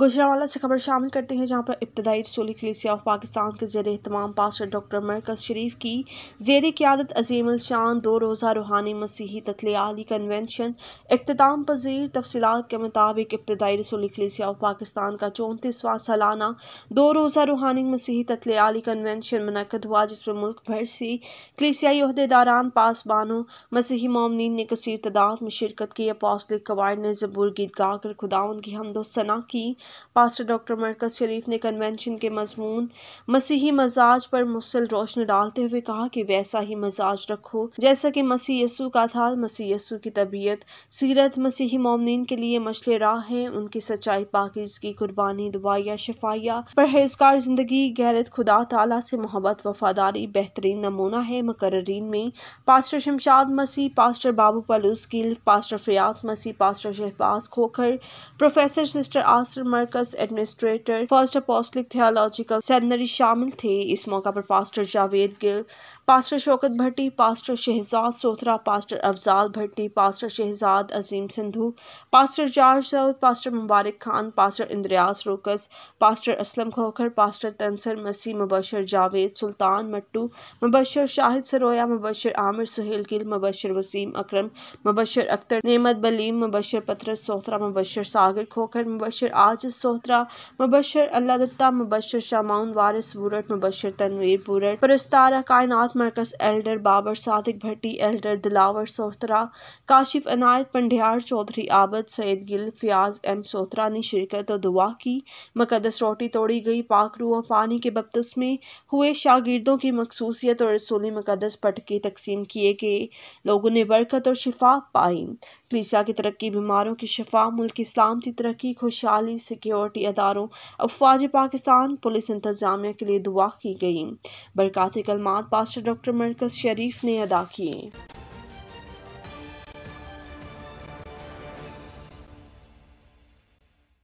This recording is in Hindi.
गुजरावाला से खबर शामिल करते हैं जहां पर इब्तदाई रसूल कलीसिया ऑफ पाकिस्तान के जेर तमाम पास्टर डॉक्टर मरकज शरीफ की जेर क्यादत अजीम शान दो रोज़ा रूहानी मसीही आली कन्वेंशन अख्ताम पजीर तफसीत के मुताबिक इब्तदाई रसोली कलीसिया ऑफ पाकिस्तान का चौंतीसवां सालाना दो रोज़ा रूहानी मसीही आली कन्वेंशन मनकद हुआ जिसमें मुल्क भर से कलीसियाई अहदेदारान पासबानों मसीही ममिन ने कसर तदाद में शिरकत की अपोस्लिक कवायद ने जबूर गीत गाकर खुदा उनकी हमदोसना की पास्टर डॉक्टर मरकज़ शरीफ ने कन्वेंशन के मजमून मसीही मजाज पर मुफसल रोशनी डालते हुए कहा कि वैसा ही मजाज रखो जैसा कि मसीह यसु का था मसीह यसु की तबीयत सीरत मसीही ममनिन के लिए मशल राह है उनकी सच्चाई पाकिजगी कुर्बानी दवाया शफाया परहेजगार ज़िंदगी गैरत खुदा तला से मोहब्बत वफादारी बेहतरीन नमूना है मकर्रीन में pastor Shamshad Masih pastor Babu Paulus Gill pastor Fayyaz Masih pastor Shahbaz Khokhar professor sister Asar मरकज administrator first apostolic theological seminary शामिल थे इस मौका पर pastor Javed Gill pastor Shaukat Bhatti pastor Shahzad Sothra pastor Afzal Bhatti pastor Shahzad Azeem Sindhu pastor George Saud pastor Mubarak Khan pastor Indryas Rokas pastor Aslam Khokhar pastor Tanser Masih मुबशर जावेद सुल्तान मट्टू मुबशर शाहिद सरोया मुबशर आमिर सहेल गिल मुबशर वसीम अकरम मुबशर अख्तर नेमत बलीम मुबशर पत्रस सोथरा मुबशर सागर खोखर मुबशर आज सोहरा मुबशर अल्लाह दत्ता मुबशर शामाउन वारिस बुरट मुबशर तनवीर बुरट परस्तार कायनात मरकज़ elder Babar Sadiq Bhatti elder Dilawar Sohra Kashif Inayat Pandiyar Chaudhry Abad Saeed Gill Fayyaz M Sohra ने शिरकत और दुआ की मकदस रोटी तोड़ी गई पाक और पानी के बपतस में हुए शागिर्दों की मखसूसियत और रसूल मुकदस पटके तकसीम किए गए लोगों ने बरकत और शिफा पाई कलीसिया की तरक्की बीमारों की शफा मुल्क इस्लाम की तरक्की खुशहाली सिक्योरिटी अदारों अफवाज पाकिस्तान पुलिस इंतजामिया के लिए दुआ की गई बरक़ात कलमात पास्टर डॉक्टर मरकज़ शरीफ ने अदा किए